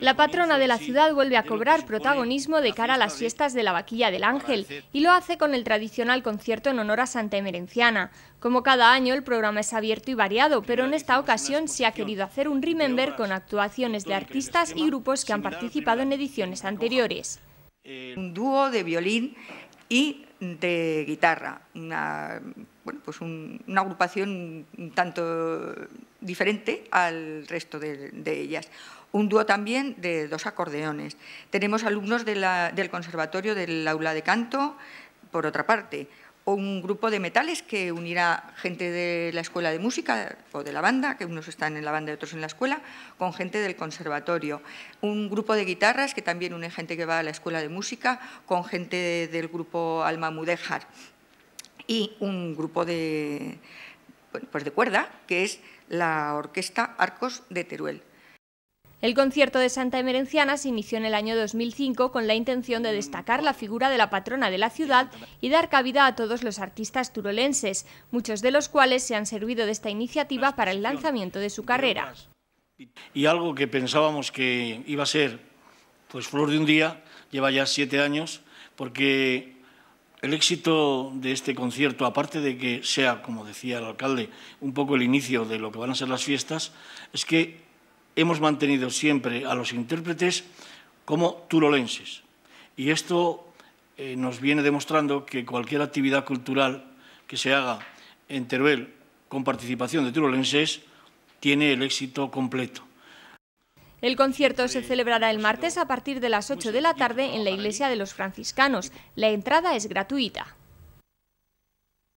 La patrona de la ciudad vuelve a cobrar protagonismo de cara a las fiestas de la Vaquilla del Ángel y lo hace con el tradicional concierto en honor a Santa Emerenciana. Como cada año, el programa es abierto y variado, pero en esta ocasión se ha querido hacer un remember con actuaciones de artistas y grupos que han participado en ediciones anteriores. Eh, un dúo de violín y de guitarra, una, bueno, pues un, una agrupación tanto diferente al resto de, ellas. Un dúo también de dos acordeones. Tenemos alumnos del conservatorio del aula de canto, por otra parte, un grupo de metales que unirá gente de la escuela de música o de la banda, que unos están en la banda y otros en la escuela, con gente del conservatorio. Un grupo de guitarras que también une gente que va a la escuela de música con gente del grupo Alma Mudéjar. Y un grupo de, pues de cuerda, que es la Orquesta Arcos de Teruel. El concierto de Santa Emerenciana se inició en el año 2005 con la intención de destacar la figura de la patrona de la ciudad y dar cabida a todos los artistas turolenses, muchos de los cuales se han servido de esta iniciativa para el lanzamiento de su carrera. Y algo que pensábamos que iba a ser pues flor de un día, lleva ya siete años, porque el éxito de este concierto, aparte de que sea, como decía el alcalde, un poco el inicio de lo que van a ser las fiestas, es que hemos mantenido siempre a los intérpretes como turolenses. Y esto eh, nos viene demostrando que cualquier actividad cultural que se haga en Teruel con participación de turolenses tiene el éxito completo. El concierto se celebrará el martes a partir de las 8 de la tarde en la Iglesia de los Franciscanos. La entrada es gratuita.